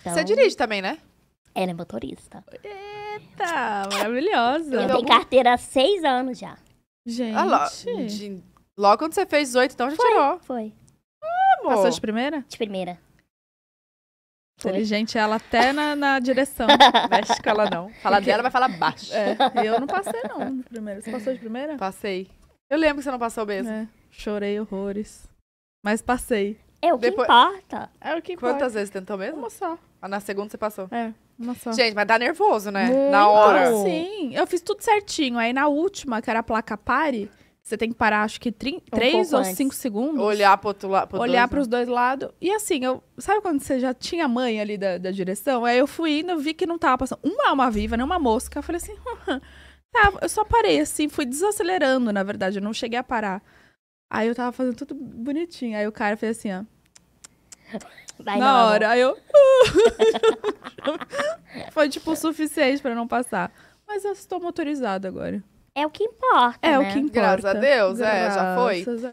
Então, Você dirige também, né? Ela é motorista. Eita, maravilhosa. Eu tenho carteira há seis anos já. Gente. Ah, lo... de... Logo quando você fez oito, então já foi, tirou. Foi. Ah, amor. Passou de primeira? De primeira. Inteligente ela até na, na direção. Mexe com ela não. Falar dela vai falar baixo. É, eu não passei não primeiro. Você passou de primeira? Passei. Eu lembro que você não passou mesmo. É, chorei horrores. Mas passei. É o que importa. É o que importa. Quantas vezes tentou mesmo? Uma só. Ah, na segunda você passou. É, uma só. Gente, mas dá nervoso, né? Muito. Na hora. Sim, eu fiz tudo certinho. Aí na última, que era a placa pare, você tem que parar, acho que 3 um ou 5 segundos. Olhar pro outro lado. Olhar dois, pros né? dois lados. E assim, eu. Sabe quando você já tinha mãe ali da, da direção? Aí eu fui indo, vi que não tava passando uma alma viva, nem uma mosca. Eu falei assim, tá, eu só parei assim, fui desacelerando, na verdade, eu não cheguei a parar. Aí eu tava fazendo tudo bonitinho. Aí o cara fez assim, ó. Vai na não, hora. Aí eu. Uh! Foi tipo o suficiente pra não passar. Mas eu estou motorizada agora. É o que importa. É né? o que importa. Graças a Deus, Graças é, já foi. A...